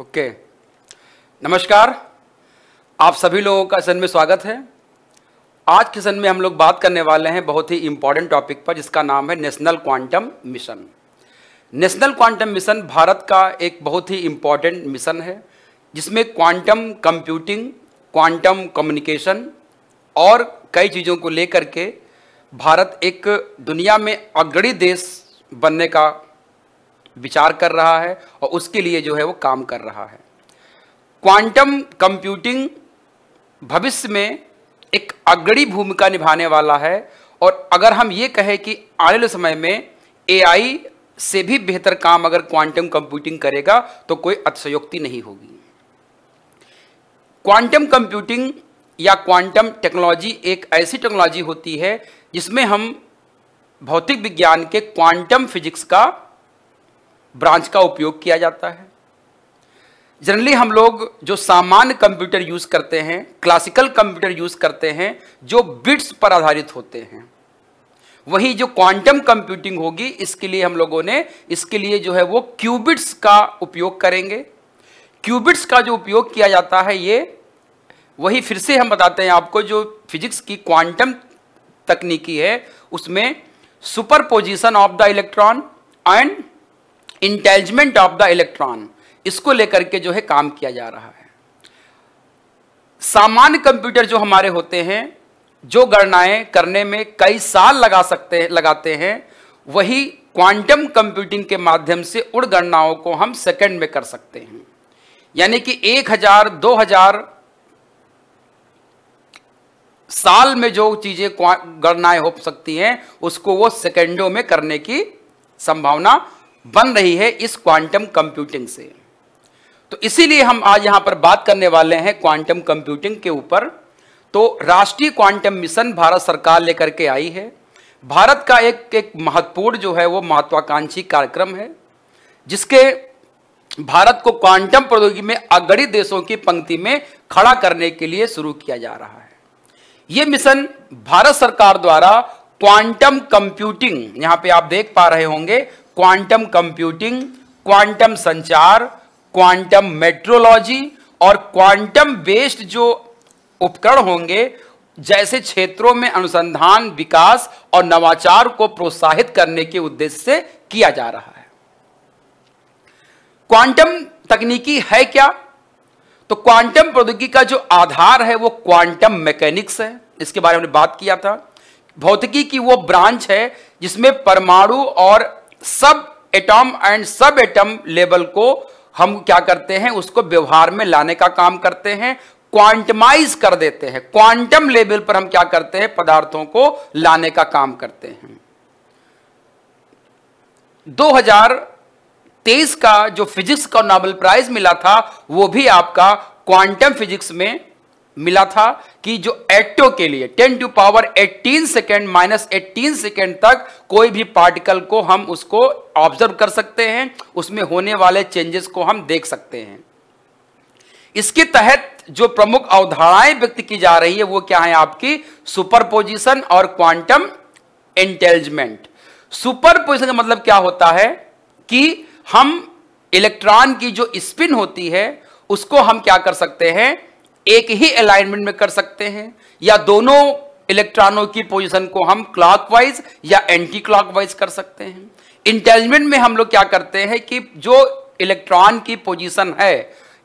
okay नमस्कार आप सभी लोगों का सन में स्वागत है आज के सन में हम लोग बात करने वाले हैं बहुत ही इंपॉर्टेंट टॉपिक पर जिसका नाम है national quantum mission national quantum mission Bharat का एक बहुत ही इम्पॉर्टेंट मिशन है जिसमें क्वांटम कंप्यूटिंग क्वांटम कम्युनिकेशन और कई चीज़ों को लेकर के भारत एक दुनिया में अग्रणी देश बनने का विचार कर रहा है और उसके लिए जो है वो काम कर रहा है क्वांटम कंप्यूटिंग भविष्य में एक अग्रणी भूमिका निभाने वाला है और अगर हम ये कहें कि आने वाले समय में एआई से भी बेहतर काम अगर क्वांटम कंप्यूटिंग करेगा तो कोई अतिशयोक्ति नहीं होगी क्वांटम कंप्यूटिंग या क्वांटम टेक्नोलॉजी एक ऐसी टेक्नोलॉजी होती है जिसमें हम भौतिक विज्ञान के क्वांटम फिजिक्स का ब्रांच का उपयोग किया जाता है जनरली हम लोग जो सामान्य कंप्यूटर यूज़ करते हैं क्लासिकल कंप्यूटर यूज़ करते हैं जो बिट्स पर आधारित होते हैं वही जो क्वांटम कंप्यूटिंग होगी इसके लिए हम लोगों ने इसके लिए जो है वो क्यूबिट्स का उपयोग करेंगे क्यूबिट्स का जो उपयोग किया जाता है ये वही फिर से हम बताते हैं आपको जो फिजिक्स की क्वांटम तकनीकी है उसमें super position of the electron and entanglement of the electron इसको लेकर के जो है काम किया जा रहा है सामान्य कंप्यूटर जो हमारे होते हैं जो गणनाएं करने में कई साल लगा सकते लगाते हैं वही क्वांटम कंप्यूटिंग के माध्यम से उड़ गणनाओं को हम सेकंड में कर सकते हैं यानी कि एक हजार दो हजार साल में जो चीजें गणनाएं हो सकती हैं उसको वो सेकंडों में करने की संभावना बन रही है इस क्वांटम कंप्यूटिंग से तो इसीलिए हम आज यहां पर बात करने वाले हैं क्वांटम कंप्यूटिंग के ऊपर तो राष्ट्रीय क्वांटम मिशन भारत सरकार लेकर के आई है भारत का एक एक महत्वपूर्ण जो है वो महत्वाकांक्षी कार्यक्रम है जिसके भारत को क्वांटम प्रौद्योगिकी में अग्रणी देशों की पंक्ति में खड़ा करने के लिए शुरू किया जा रहा है ये मिशन भारत सरकार द्वारा क्वांटम कंप्यूटिंग यहां पे आप देख पा रहे होंगे क्वांटम कंप्यूटिंग क्वांटम संचार क्वांटम मेट्रोलॉजी और क्वांटम बेस्ड जो उपकरण होंगे जैसे क्षेत्रों में अनुसंधान विकास और नवाचार को प्रोत्साहित करने के उद्देश्य से किया जा रहा है क्वांटम तकनीकी है क्या तो क्वांटम प्रौद्योगिकी का जो आधार है वो क्वांटम मैकेनिक्स है इसके बारे में बात किया था भौतिकी की वो ब्रांच है जिसमें परमाणु और सब atom and sub atom level को हम क्या करते हैं उसको व्यवहार में लाने का काम करते हैं क्वांटमाइज कर देते हैं क्वांटम लेवल पर हम क्या करते हैं पदार्थों को लाने का काम करते हैं 2023 का जो फिजिक्स का नोबेल प्राइज मिला था वो भी आपका क्वांटम फिजिक्स में मिला था कि जो एटो के लिए 10 two power 18 second minus 18 second तक कोई भी पार्टिकल को हम उसको ऑब्जर्व कर सकते हैं उसमें होने वाले चेंजेस को हम देख सकते हैं इसके तहत जो प्रमुख अवधारणाएं व्यक्त की जा रही है वो क्या है आपकी सुपरपोजिशन और क्वांटम इंटेलिजमेंट सुपरपोजिशन का मतलब क्या होता है कि हम इलेक्ट्रॉन की जो स्पिन होती है उसको हम क्या कर सकते हैं एक ही अलाइनमेंट में कर सकते हैं या दोनों इलेक्ट्रॉनों की पोजीशन को हम क्लॉकवाइज या एंटी क्लॉकवाइज कर सकते हैं इंटेलिजेंट में हम लोग क्या करते हैं कि जो इलेक्ट्रॉन की पोजीशन है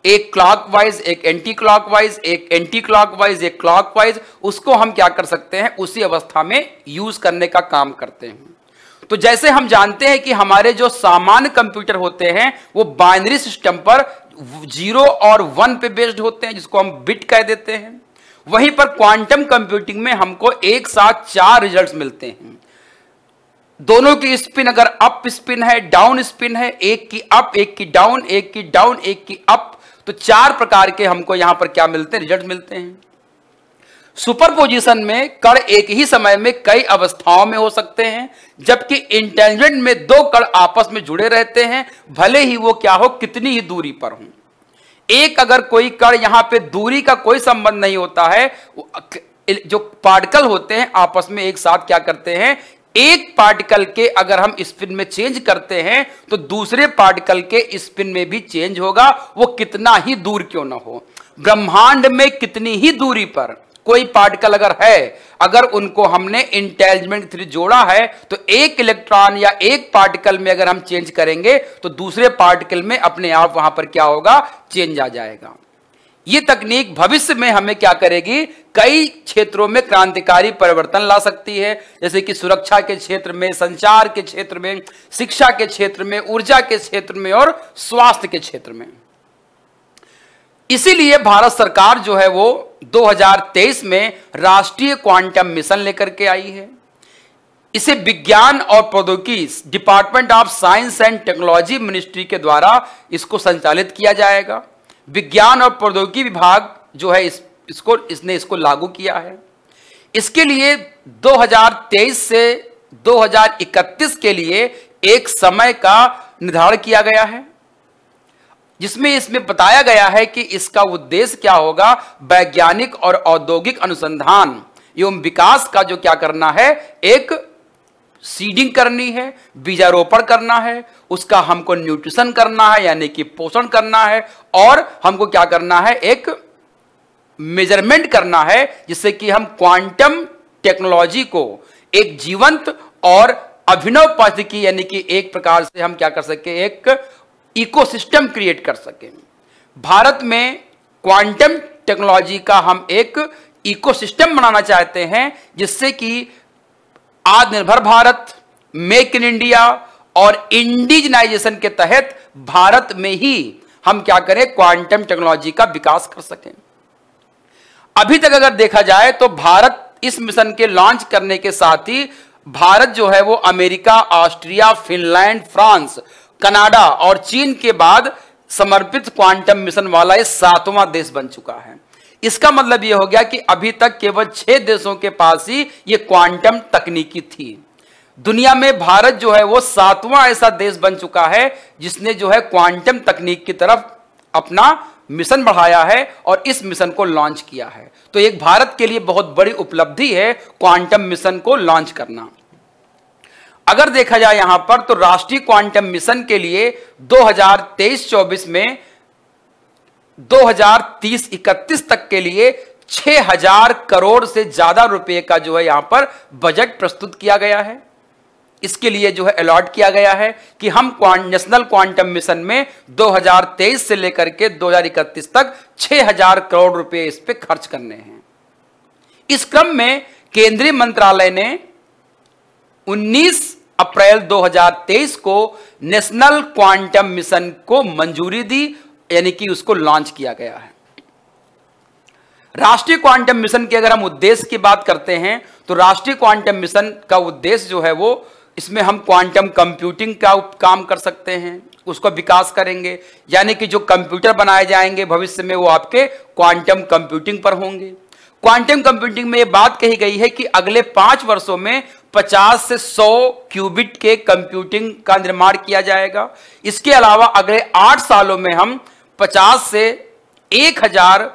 एक क्लॉकवाइज एक एंटी क्लॉकवाइज एक एंटी क्लॉकवाइज एक क्लॉकवाइज उसको हम क्या कर सकते हैं उसी अवस्था में यूज करने का काम करते हैं तो जैसे हम जानते हैं कि हमारे जो सामान्य कंप्यूटर होते हैं वो बाइनरी सिस्टम पर जीरो और वन पे बेस्ड होते हैं जिसको हम बिट कह देते हैं वहीं पर क्वांटम कंप्यूटिंग में हमको एक साथ चार रिजल्ट्स मिलते हैं दोनों की स्पिन अगर अप स्पिन है डाउन स्पिन है एक की अप एक की डाउन एक की डाउन एक की अप तो चार प्रकार के हमको यहां पर क्या मिलते हैं रिजल्ट मिलते हैं सुपरपोजिशन में कण एक ही समय में कई अवस्थाओं में हो सकते हैं जबकि इंटेलिजेंट में दो कण आपस में जुड़े रहते हैं भले ही वो क्या हो कितनी ही दूरी पर हो एक अगर कोई कण यहां पे दूरी का कोई संबंध नहीं होता है जो पार्टिकल होते हैं आपस में एक साथ क्या करते हैं एक पार्टिकल के अगर हम स्पिन में चेंज करते हैं तो दूसरे पार्टिकल के स्पिन में भी चेंज होगा वो कितना ही दूर क्यों ना हो ब्रह्मांड में कितनी ही दूरी पर कोई पार्टिकल अगर है अगर उनको हमने इंटेलिजमेंट थ्री जोड़ा है तो एक इलेक्ट्रॉन या एक पार्टिकल में अगर हम चेंज करेंगे तो दूसरे पार्टिकल में अपने आप वहां पर क्या होगा चेंज आ जाएगा ये तकनीक भविष्य में हमें क्या करेगी कई क्षेत्रों में क्रांतिकारी परिवर्तन ला सकती है जैसे कि सुरक्षा के क्षेत्र में संचार के क्षेत्र में शिक्षा के क्षेत्र में ऊर्जा के क्षेत्र में और स्वास्थ्य के क्षेत्र में इसीलिए भारत सरकार जो है वो 2023 में राष्ट्रीय क्वांटम मिशन लेकर के आई है इसे विज्ञान और प्रौद्योगिकी department of science and technology ministry के द्वारा इसको संचालित किया जाएगा विज्ञान और प्रौद्योगिकी विभाग जो है इस इसको इसने इसको लागू किया है इसके लिए 2023 से 2031 के लिए एक समय का निर्धारण किया गया है जिसमें इसमें बताया गया है कि इसका उद्देश्य क्या होगा वैज्ञानिक और औद्योगिक अनुसंधान एवं विकास का जो क्या करना है एक सीडिंग करनी है बीजारोपण करना है उसका हमको न्यूट्रिशन करना है यानी कि पोषण करना है और हमको क्या करना है एक मेजरमेंट करना है जिससे कि हम क्वांटम टेक्नोलॉजी को एक जीवंत और अभिनव पद की यानी कि एक प्रकार से हम क्या कर सके एक इकोसिस्टम क्रिएट कर सकें भारत में क्वांटम टेक्नोलॉजी का हम एक इकोसिस्टम बनाना चाहते हैं जिससे कि आत्मनिर्भर भारत मेक इन इंडिया और इंडिजनाइजेशन के तहत भारत में ही हम क्या करें क्वांटम टेक्नोलॉजी का विकास कर सकें अभी तक अगर देखा जाए तो भारत इस मिशन के लॉन्च करने के साथ ही भारत जो है वो America Austria Finland France Canada और चीन के बाद समर्पित क्वांटम मिशन वाला ये सातवां देश बन चुका है इसका मतलब यह हो गया कि अभी तक केवल छह देशों के पास ही ये क्वांटम तकनीकी थी दुनिया में भारत जो है वो सातवां ऐसा देश बन चुका है जिसने जो है क्वांटम तकनीक की तरफ अपना मिशन बढ़ाया है और इस मिशन को लॉन्च किया है तो एक भारत के लिए बहुत बड़ी उपलब्धि है क्वांटम मिशन को लॉन्च करना अगर देखा जाए यहां पर तो राष्ट्रीय क्वांटम मिशन के लिए 2023-24 में 2030-31 तक के लिए 6000 करोड़ से ज्यादा रुपए का जो है यहां पर बजट प्रस्तुत किया गया है इसके लिए जो है अलॉट किया गया है कि हम नेशनल क्वांटम मिशन में 2023 से लेकर के 2031 तक 6000 करोड़ रुपए इस पर खर्च करने हैं इस क्रम में केंद्रीय मंत्रालय ने अप्रैल 2023 को नेशनल क्वांटम मिशन को मंजूरी दी यानी कि उसको लॉन्च किया गया है राष्ट्रीय क्वांटम मिशन के अगर हम उद्देश्य की बात करते हैं तो राष्ट्रीय क्वांटम मिशन का उद्देश्य जो है वो इसमें हम क्वांटम कंप्यूटिंग का काम कर सकते हैं उसको विकास करेंगे यानी कि जो कंप्यूटर बनाए जाएंगे भविष्य में वो आपके क्वांटम कंप्यूटिंग पर होंगे क्वांटम कंप्यूटिंग में ये बात कही गई है कि अगले पांच वर्षों में 50 से 100 क्यूबिट के कंप्यूटिंग का निर्माण किया जाएगा इसके अलावा अगले आठ सालों में हम 50 से 1000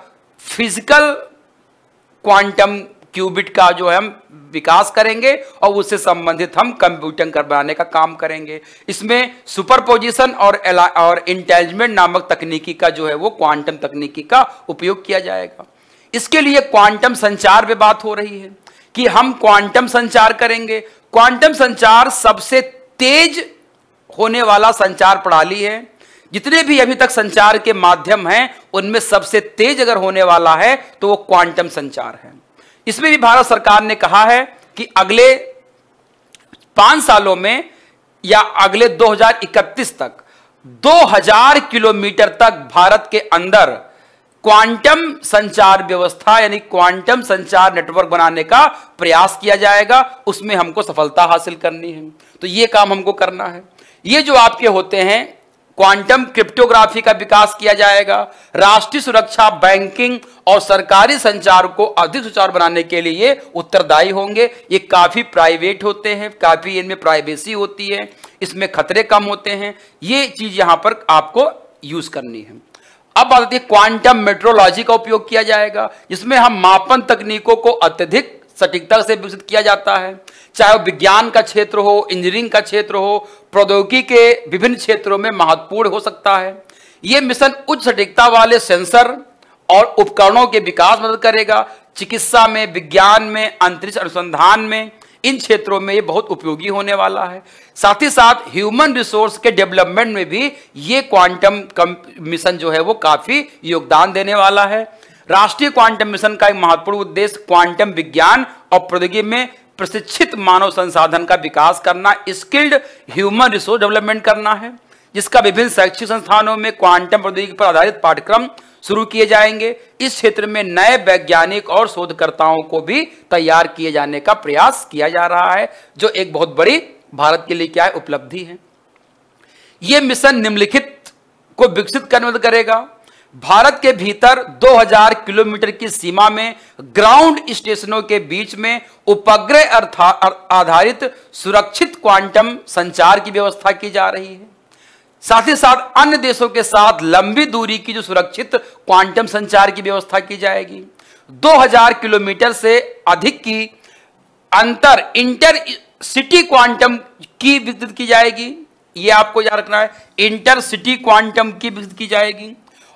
फिजिकल क्वांटम क्यूबिट का जो है हम विकास करेंगे और उससे संबंधित हम कंप्यूटिंग कर बनाने का काम करेंगे इसमें सुपर पोजिशन और और इंटेलिजमेंट नामक तकनीकी का जो है वो क्वांटम तकनीकी का उपयोग किया जाएगा इसके लिए क्वांटम संचार पे बात हो रही है कि हम क्वांटम संचार करेंगे क्वांटम संचार सबसे तेज होने वाला संचार प्रणाली है जितने भी अभी तक संचार के माध्यम हैं उनमें सबसे तेज अगर होने वाला है तो वो क्वांटम संचार है इसमें भी भारत सरकार ने कहा है कि अगले पांच सालों में या अगले 2031 तक 2000 किलोमीटर तक भारत के अंदर क्वांटम संचार व्यवस्था यानी क्वांटम संचार नेटवर्क बनाने का प्रयास किया जाएगा उसमें हमको सफलता हासिल करनी है तो ये काम हमको करना है ये जो आपके होते हैं क्वांटम क्रिप्टोग्राफी का विकास किया जाएगा राष्ट्रीय सुरक्षा बैंकिंग और सरकारी संचार को अधिक सुचारू बनाने के लिए उत्तरदायी होंगे ये काफ़ी प्राइवेट होते हैं काफ़ी इनमें प्राइवेसी होती है इसमें खतरे कम होते हैं ये चीज़ यहाँ पर आपको यूज़ करनी है अब बात जाती है क्वांटम मेट्रोलॉजी का उपयोग किया जाएगा जिसमें हम मापन तकनीकों को अत्यधिक सटीकता से विकसित किया जाता है चाहे वो विज्ञान का क्षेत्र हो इंजीनियरिंग का क्षेत्र हो प्रौद्योगिकी के विभिन्न क्षेत्रों में महत्वपूर्ण हो सकता है ये मिशन उच्च सटीकता वाले सेंसर और उपकरणों के विकास मदद करेगा चिकित्सा में विज्ञान में अंतरिक्ष अनुसंधान में इन क्षेत्रों में ये बहुत उपयोगी होने वाला है साथ ही साथ ह्यूमन रिसोर्स के डेवलपमेंट में भी ये क्वांटम मिशन जो है वो काफ़ी योगदान देने वाला है राष्ट्रीय क्वांटम मिशन का एक महत्वपूर्ण उद्देश्य क्वांटम विज्ञान और प्रौद्योगिकी में प्रशिक्षित मानव संसाधन का विकास करना स्किल्ड ह्यूमन रिसोर्स डेवलपमेंट करना है जिसका विभिन्न शैक्षिक संस्थानों में क्वांटम प्रौद्योगिकी पर आधारित पाठ्यक्रम शुरू किए जाएंगे इस क्षेत्र में नए वैज्ञानिक और शोधकर्ताओं को भी तैयार किए जाने का प्रयास किया जा रहा है जो एक बहुत बड़ी भारत के लिए क्या है उपलब्धि है यह मिशन निम्नलिखित को विकसित करने में करेगा भारत के भीतर 2000 किलोमीटर की सीमा में ग्राउंड स्टेशनों के बीच में उपग्रह आधारित सुरक्षित क्वांटम संचार की व्यवस्था की जा रही है साथ ही साथ अन्य देशों के साथ लंबी दूरी की जो सुरक्षित क्वांटम संचार की व्यवस्था की जाएगी 2000 किलोमीटर से अधिक की अंतर इंटर सिटी क्वांटम की विकसित की जाएगी ये आपको याद रखना है इंटर सिटी क्वांटम की विकसित की जाएगी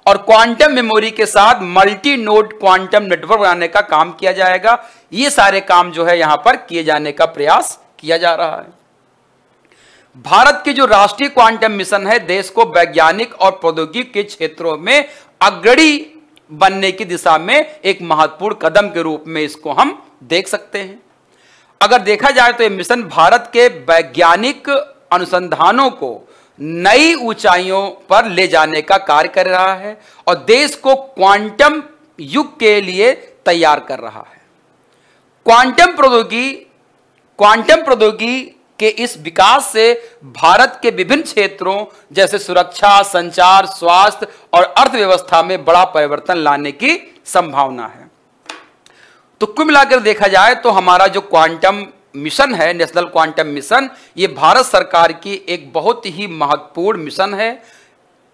और क्वांटम मेमोरी के साथ मल्टी नोड क्वांटम नेटवर्क बनाने का काम किया जाएगा ये सारे काम जो है यहां पर किए जाने का प्रयास किया जा रहा है भारत की जो राष्ट्रीय क्वांटम मिशन है देश को वैज्ञानिक और प्रौद्योगिक के क्षेत्रों में अग्रणी बनने की दिशा में एक महत्वपूर्ण कदम के रूप में इसको हम देख सकते हैं अगर देखा जाए तो यह मिशन भारत के वैज्ञानिक अनुसंधानों को नई ऊंचाइयों पर ले जाने का कार्य कर रहा है और देश को क्वांटम युग के लिए तैयार कर रहा है क्वांटम प्रौद्योगिकी क्वांटम प्रौद्योगिकी के इस विकास से भारत के विभिन्न क्षेत्रों जैसे सुरक्षा संचार स्वास्थ्य और अर्थव्यवस्था में बड़ा परिवर्तन लाने की संभावना है तो कुल मिलाकर देखा जाए तो हमारा जो क्वांटम मिशन है नेशनल क्वांटम मिशन ये भारत सरकार की एक बहुत ही महत्वपूर्ण मिशन है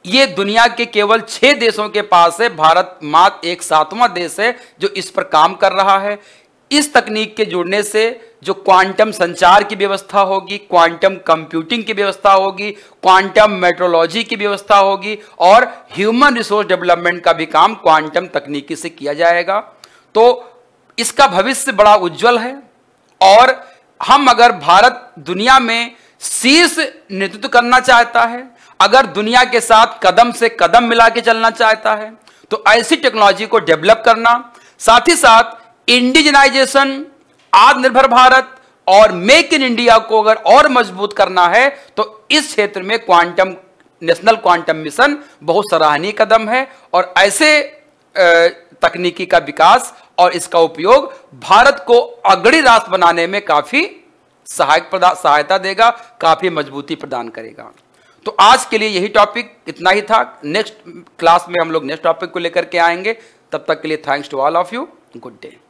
ये दुनिया के केवल छह देशों के पास है भारत मात्र एक सातवां देश है जो इस पर काम कर रहा है इस तकनीक के जुड़ने से जो क्वांटम संचार की व्यवस्था होगी क्वांटम कंप्यूटिंग की व्यवस्था होगी क्वांटम मेट्रोलॉजी की व्यवस्था होगी और ह्यूमन रिसोर्स डेवलपमेंट का भी काम क्वांटम तकनीकी से किया जाएगा तो इसका भविष्य बड़ा उज्जवल है और हम अगर भारत दुनिया में शीर्ष नेतृत्व करना चाहता है अगर दुनिया के साथ कदम से कदम मिला के चलना चाहता है तो ऐसी टेक्नोलॉजी को डेवलप करना साथ ही साथ इंडिजनाइजेशन आत्मनिर्भर भारत और मेक इन इंडिया को अगर और मजबूत करना है तो इस क्षेत्र में क्वांटम नेशनल क्वांटम मिशन बहुत सराहनीय कदम है और ऐसे तकनीकी का विकास और इसका उपयोग भारत को अग्रणी राष्ट्र बनाने में काफी सहायक सहायता देगा काफी मजबूती प्रदान करेगा तो आज के लिए यही टॉपिक इतना ही था नेक्स्ट क्लास में हम लोग नेक्स्ट टॉपिक को लेकर के आएंगे तब तक के लिए thanks to all of you good day